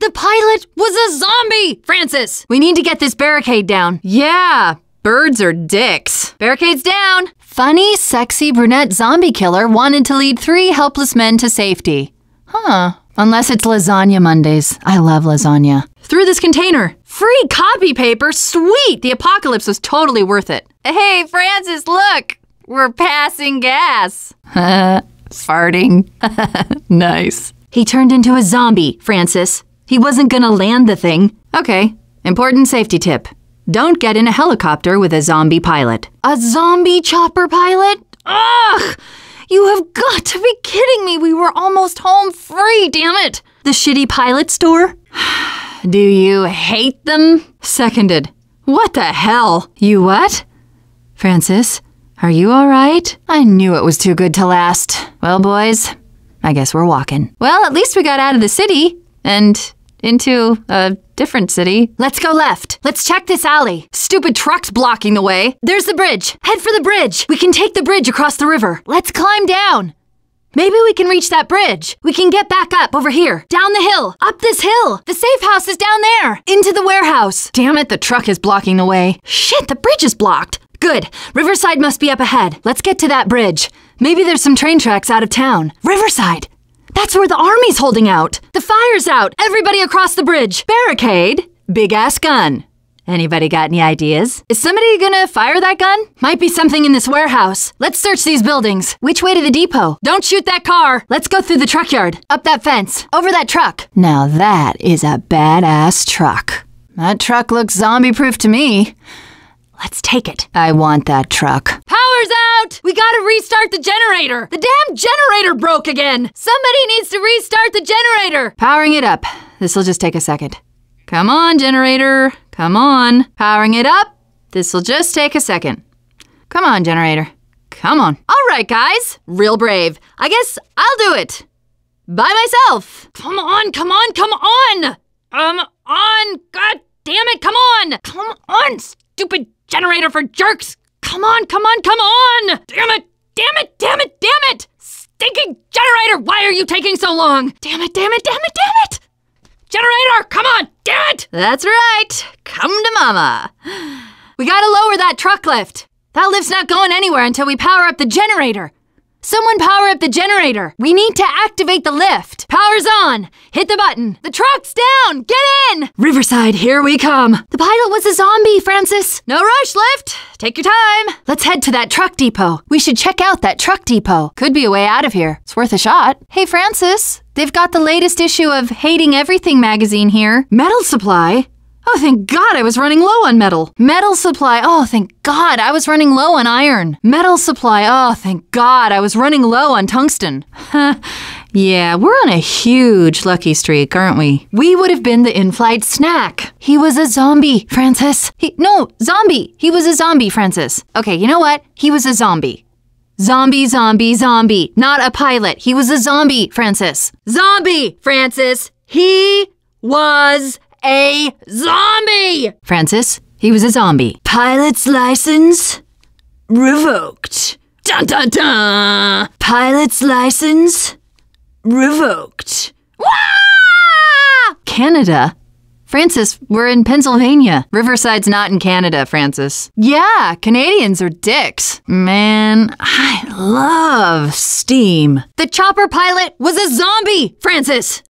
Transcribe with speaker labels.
Speaker 1: The pilot was a zombie! Francis, we need to get this barricade down. Yeah, birds are dicks. Barricades down! Funny, sexy brunette zombie killer wanted to lead three helpless men to safety. Huh. Unless it's Lasagna Mondays. I love lasagna. Through this container. Free copy paper? Sweet! The apocalypse was totally worth it. Hey, Francis, look! We're passing gas. Farting. nice. He turned into a zombie, Francis. He wasn't gonna land the thing. Okay, important safety tip. Don't get in a helicopter with a zombie pilot. A zombie chopper pilot? Ugh! You have got to be kidding me! We were almost home free, damn it! The shitty pilot store? Do you hate them? Seconded. What the hell? You what? Francis, are you alright? I knew it was too good to last. Well, boys, I guess we're walking. Well, at least we got out of the city. And into a different city. Let's go left. Let's check this alley. Stupid trucks blocking the way. There's the bridge. Head for the bridge. We can take the bridge across the river. Let's climb down. Maybe we can reach that bridge. We can get back up over here. Down the hill. Up this hill. The safe house is down there. Into the warehouse. Damn it, the truck is blocking the way. Shit, the bridge is blocked. Good. Riverside must be up ahead. Let's get to that bridge. Maybe there's some train tracks out of town. Riverside! That's where the army's holding out! The fire's out! Everybody across the bridge! Barricade! Big ass gun! Anybody got any ideas? Is somebody gonna fire that gun? Might be something in this warehouse. Let's search these buildings. Which way to the depot? Don't shoot that car! Let's go through the truck yard. Up that fence. Over that truck. Now that is a badass truck. That truck looks zombie proof to me. Let's take it. I want that truck power's out! We gotta restart the generator! The damn generator broke again! Somebody needs to restart the generator! Powering it up. This'll just take a second. Come on, generator. Come on. Powering it up. This'll just take a second. Come on, generator. Come on. All right, guys. Real brave. I guess I'll do it. By myself. Come on, come on, come on! Um, on! God damn it, come on! Come on, stupid generator for jerks! Come on, come on, come on! Damn it! Damn it, damn it, damn it! Stinking generator, why are you taking so long? Damn it, damn it, damn it, damn it! Generator, come on, damn it! That's right. Come to mama. We gotta lower that truck lift. That lift's not going anywhere until we power up the generator. Someone power up the generator! We need to activate the lift! Power's on! Hit the button! The truck's down! Get in! Riverside, here we come! The pilot was a zombie, Francis! No rush, lift! Take your time! Let's head to that truck depot. We should check out that truck depot. Could be a way out of here. It's worth a shot. Hey, Francis! They've got the latest issue of Hating Everything magazine here. Metal Supply? Oh, thank God I was running low on metal. Metal supply. Oh, thank God I was running low on iron. Metal supply. Oh, thank God I was running low on tungsten. Yeah, we're on a huge lucky streak, aren't we? We would have been the in-flight snack. He was a zombie, Francis. He no, zombie. He was a zombie, Francis. Okay, you know what? He was a zombie. Zombie, zombie, zombie. Not a pilot. He was a zombie, Francis. Zombie, Francis. He was a zombie! Francis, he was a zombie. Pilot's license revoked. Dun dun dun! Pilot's license revoked. Wah! Canada? Francis, we're in Pennsylvania. Riverside's not in Canada, Francis. Yeah, Canadians are dicks. Man, I love steam. The chopper pilot was a zombie, Francis!